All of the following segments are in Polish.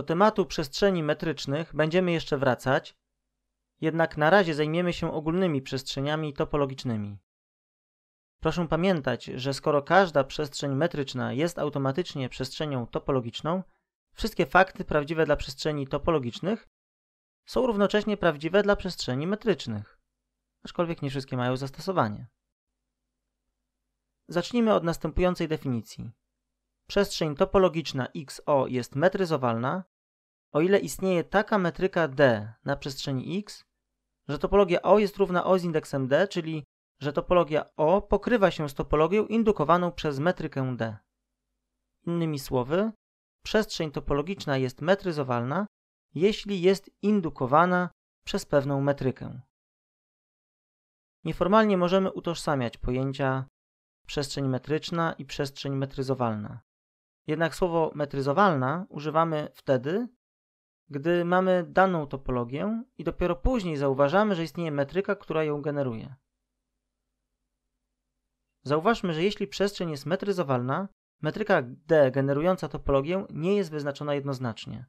Do tematu przestrzeni metrycznych będziemy jeszcze wracać, jednak na razie zajmiemy się ogólnymi przestrzeniami topologicznymi. Proszę pamiętać, że skoro każda przestrzeń metryczna jest automatycznie przestrzenią topologiczną, wszystkie fakty prawdziwe dla przestrzeni topologicznych są równocześnie prawdziwe dla przestrzeni metrycznych, aczkolwiek nie wszystkie mają zastosowanie. Zacznijmy od następującej definicji. Przestrzeń topologiczna XO jest metryzowalna, o ile istnieje taka metryka D na przestrzeni X, że topologia O jest równa O z indeksem D, czyli że topologia O pokrywa się z topologią indukowaną przez metrykę D. Innymi słowy, przestrzeń topologiczna jest metryzowalna, jeśli jest indukowana przez pewną metrykę. Nieformalnie możemy utożsamiać pojęcia przestrzeń metryczna i przestrzeń metryzowalna. Jednak słowo metryzowalna używamy wtedy, gdy mamy daną topologię i dopiero później zauważamy, że istnieje metryka, która ją generuje. Zauważmy, że jeśli przestrzeń jest metryzowalna, metryka D generująca topologię nie jest wyznaczona jednoznacznie.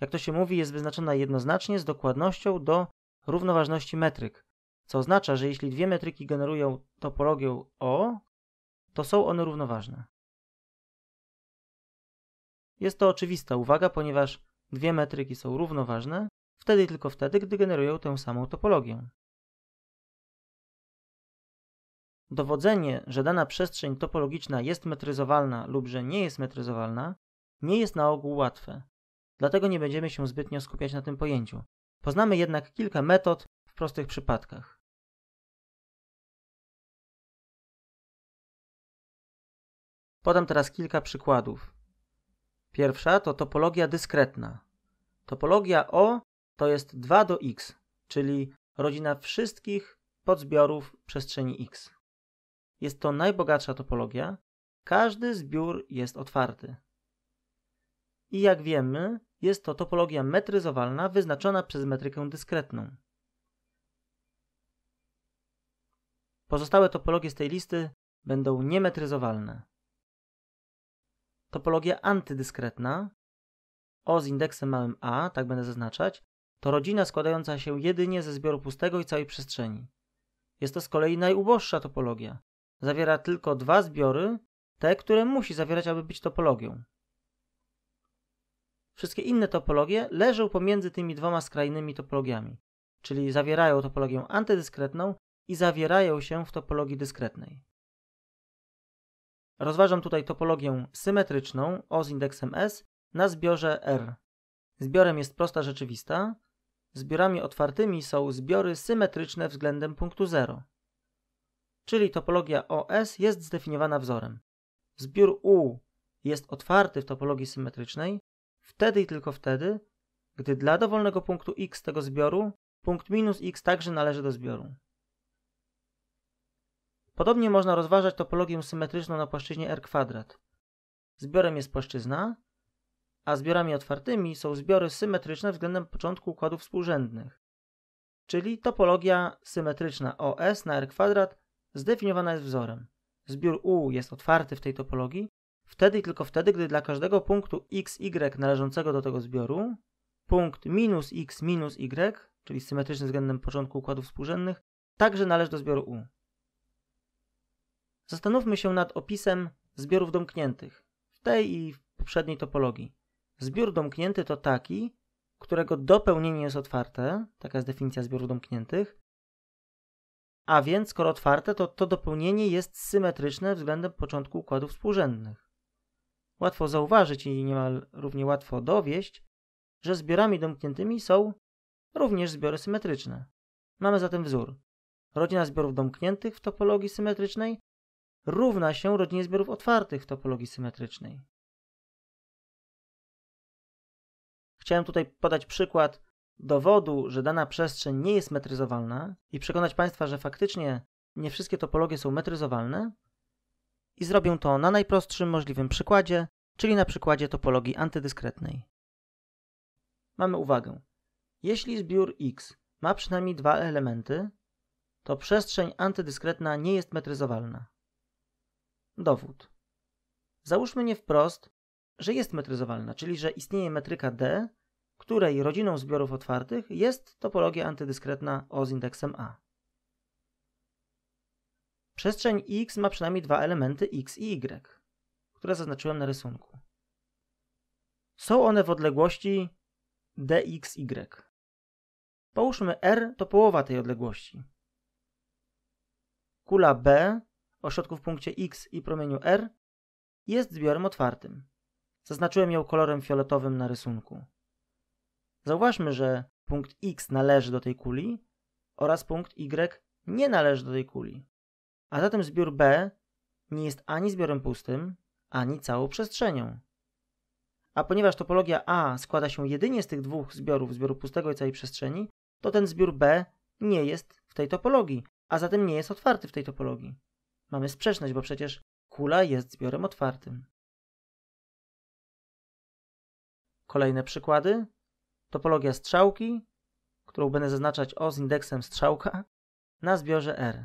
Jak to się mówi, jest wyznaczona jednoznacznie z dokładnością do równoważności metryk, co oznacza, że jeśli dwie metryki generują topologię O, to są one równoważne. Jest to oczywista uwaga, ponieważ Dwie metryki są równoważne wtedy i tylko wtedy, gdy generują tę samą topologię. Dowodzenie, że dana przestrzeń topologiczna jest metryzowalna lub że nie jest metryzowalna, nie jest na ogół łatwe. Dlatego nie będziemy się zbytnio skupiać na tym pojęciu. Poznamy jednak kilka metod w prostych przypadkach. Podam teraz kilka przykładów. Pierwsza to topologia dyskretna. Topologia O to jest 2 do X, czyli rodzina wszystkich podzbiorów przestrzeni X. Jest to najbogatsza topologia. Każdy zbiór jest otwarty. I jak wiemy, jest to topologia metryzowalna wyznaczona przez metrykę dyskretną. Pozostałe topologie z tej listy będą niemetryzowalne topologia antydyskretna O z indeksem małym a, tak będę zaznaczać, to rodzina składająca się jedynie ze zbioru pustego i całej przestrzeni. Jest to z kolei najuboższa topologia. Zawiera tylko dwa zbiory, te, które musi zawierać, aby być topologią. Wszystkie inne topologie leżą pomiędzy tymi dwoma skrajnymi topologiami, czyli zawierają topologię antydyskretną i zawierają się w topologii dyskretnej. Rozważam tutaj topologię symetryczną O z indeksem S na zbiorze R. Zbiorem jest prosta rzeczywista. Zbiorami otwartymi są zbiory symetryczne względem punktu 0. Czyli topologia OS jest zdefiniowana wzorem. Zbiór U jest otwarty w topologii symetrycznej wtedy i tylko wtedy, gdy dla dowolnego punktu x tego zbioru punkt minus x także należy do zbioru. Podobnie można rozważać topologię symetryczną na płaszczyźnie R kwadrat. Zbiorem jest płaszczyzna, a zbiorami otwartymi są zbiory symetryczne względem początku układów współrzędnych. Czyli topologia symetryczna OS na R kwadrat zdefiniowana jest wzorem. Zbiór U jest otwarty w tej topologii, wtedy i tylko wtedy, gdy dla każdego punktu x, y należącego do tego zbioru, punkt minus x minus y, czyli symetryczny względem początku układów współrzędnych, także należy do zbioru U. Zastanówmy się nad opisem zbiorów domkniętych w tej i w poprzedniej topologii. Zbiór domknięty to taki, którego dopełnienie jest otwarte, taka jest definicja zbiorów domkniętych, a więc skoro otwarte, to to dopełnienie jest symetryczne względem początku układów współrzędnych. Łatwo zauważyć i niemal równie łatwo dowieść, że zbiorami domkniętymi są również zbiory symetryczne. Mamy zatem wzór. Rodzina zbiorów domkniętych w topologii symetrycznej równa się rodzinie zbiorów otwartych w topologii symetrycznej. Chciałem tutaj podać przykład dowodu, że dana przestrzeń nie jest metryzowalna i przekonać Państwa, że faktycznie nie wszystkie topologie są metryzowalne i zrobię to na najprostszym możliwym przykładzie, czyli na przykładzie topologii antydyskretnej. Mamy uwagę. Jeśli zbiór X ma przynajmniej dwa elementy, to przestrzeń antydyskretna nie jest metryzowalna. Dowód. Załóżmy nie wprost, że jest metryzowalna, czyli że istnieje metryka D, której rodziną zbiorów otwartych jest topologia antydyskretna O z indeksem A. Przestrzeń X ma przynajmniej dwa elementy X i Y, które zaznaczyłem na rysunku. Są one w odległości dxy. Połóżmy R to połowa tej odległości. Kula B ośrodku w punkcie X i promieniu R, jest zbiorem otwartym. Zaznaczyłem ją kolorem fioletowym na rysunku. Zauważmy, że punkt X należy do tej kuli oraz punkt Y nie należy do tej kuli. A zatem zbiór B nie jest ani zbiorem pustym, ani całą przestrzenią. A ponieważ topologia A składa się jedynie z tych dwóch zbiorów, zbioru pustego i całej przestrzeni, to ten zbiór B nie jest w tej topologii, a zatem nie jest otwarty w tej topologii. Mamy sprzeczność, bo przecież kula jest zbiorem otwartym. Kolejne przykłady. Topologia strzałki, którą będę zaznaczać O z indeksem strzałka, na zbiorze R.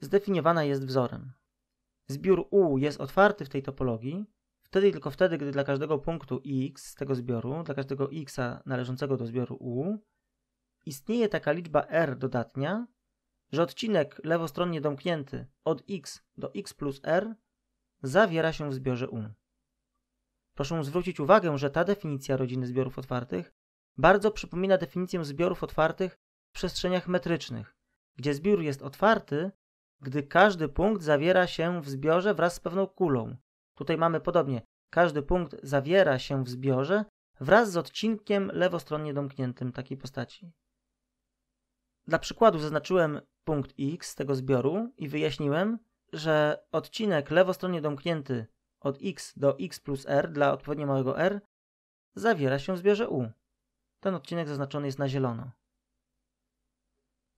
Zdefiniowana jest wzorem. Zbiór U jest otwarty w tej topologii, wtedy tylko wtedy, gdy dla każdego punktu x z tego zbioru, dla każdego x należącego do zbioru U, istnieje taka liczba r dodatnia, że odcinek lewostronnie domknięty od x do x plus r zawiera się w zbiorze U. Proszę zwrócić uwagę, że ta definicja rodziny zbiorów otwartych bardzo przypomina definicję zbiorów otwartych w przestrzeniach metrycznych, gdzie zbiór jest otwarty, gdy każdy punkt zawiera się w zbiorze wraz z pewną kulą. Tutaj mamy podobnie, każdy punkt zawiera się w zbiorze wraz z odcinkiem lewostronnie domkniętym takiej postaci. Dla przykładu zaznaczyłem punkt x tego zbioru i wyjaśniłem, że odcinek lewostronnie domknięty od x do x plus r dla odpowiednio małego r zawiera się w zbiorze u. Ten odcinek zaznaczony jest na zielono.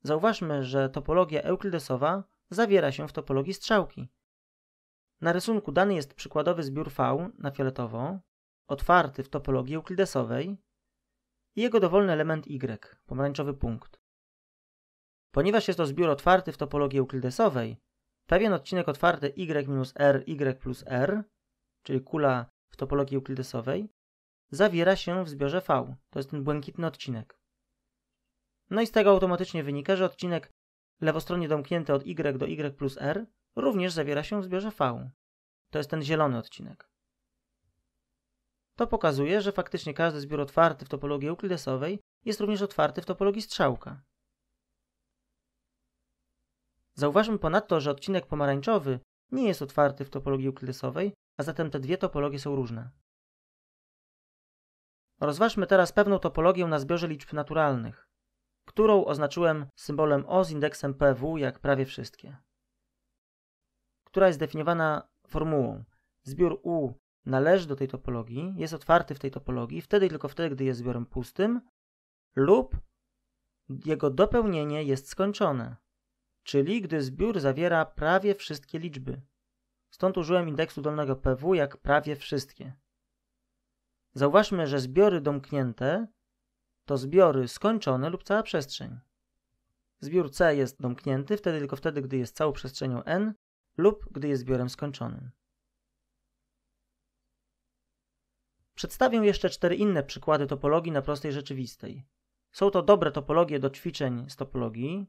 Zauważmy, że topologia euklidesowa zawiera się w topologii strzałki. Na rysunku dany jest przykładowy zbiór V na fioletowo, otwarty w topologii euklidesowej i jego dowolny element y, pomarańczowy punkt. Ponieważ jest to zbiór otwarty w topologii euklidesowej, pewien odcinek otwarty y minus r, y plus r, czyli kula w topologii euklidesowej, zawiera się w zbiorze v. To jest ten błękitny odcinek. No i z tego automatycznie wynika, że odcinek lewostronnie domknięty od y do y plus r również zawiera się w zbiorze v. To jest ten zielony odcinek. To pokazuje, że faktycznie każdy zbiór otwarty w topologii euklidesowej jest również otwarty w topologii strzałka. Zauważmy ponadto, że odcinek pomarańczowy nie jest otwarty w topologii euklidesowej, a zatem te dwie topologie są różne. Rozważmy teraz pewną topologię na zbiorze liczb naturalnych, którą oznaczyłem symbolem O z indeksem PW jak prawie wszystkie, która jest definiowana formułą zbiór U należy do tej topologii, jest otwarty w tej topologii, wtedy tylko wtedy, gdy jest zbiorem pustym lub jego dopełnienie jest skończone czyli gdy zbiór zawiera prawie wszystkie liczby. Stąd użyłem indeksu dolnego PW jak prawie wszystkie. Zauważmy, że zbiory domknięte to zbiory skończone lub cała przestrzeń. Zbiór C jest domknięty wtedy tylko wtedy, gdy jest całą przestrzenią n lub gdy jest zbiorem skończonym. Przedstawię jeszcze cztery inne przykłady topologii na prostej rzeczywistej. Są to dobre topologie do ćwiczeń z topologii,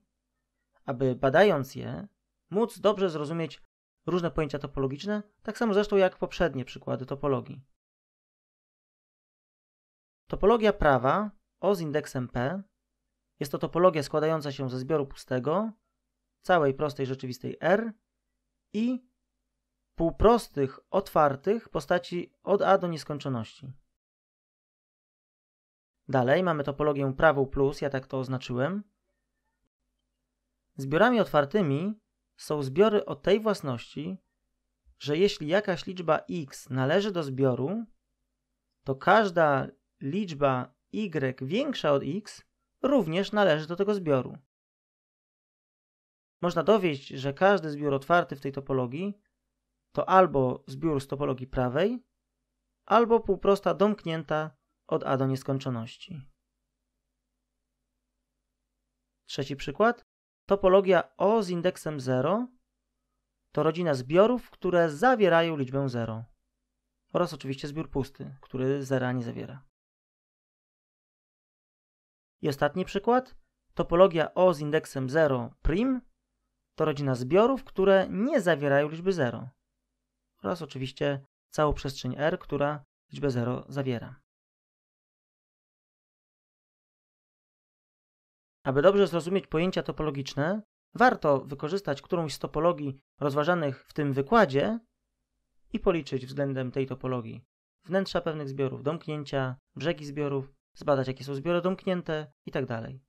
aby badając je, móc dobrze zrozumieć różne pojęcia topologiczne, tak samo zresztą jak poprzednie przykłady topologii. Topologia prawa O z indeksem P jest to topologia składająca się ze zbioru pustego, całej prostej rzeczywistej R i półprostych otwartych postaci od A do nieskończoności. Dalej mamy topologię prawą plus, ja tak to oznaczyłem, Zbiorami otwartymi są zbiory o tej własności, że jeśli jakaś liczba x należy do zbioru, to każda liczba y większa od x również należy do tego zbioru. Można dowieść, że każdy zbiór otwarty w tej topologii to albo zbiór z topologii prawej, albo półprosta domknięta od a do nieskończoności. Trzeci przykład. Topologia O z indeksem 0 to rodzina zbiorów, które zawierają liczbę 0 oraz oczywiście zbiór pusty, który 0 nie zawiera. I ostatni przykład. Topologia O z indeksem 0 prim to rodzina zbiorów, które nie zawierają liczby 0 oraz oczywiście całą przestrzeń R, która liczbę 0 zawiera. Aby dobrze zrozumieć pojęcia topologiczne, warto wykorzystać którąś z topologii rozważanych w tym wykładzie i policzyć względem tej topologii wnętrza pewnych zbiorów, domknięcia, brzegi zbiorów, zbadać jakie są zbiory domknięte itd. Tak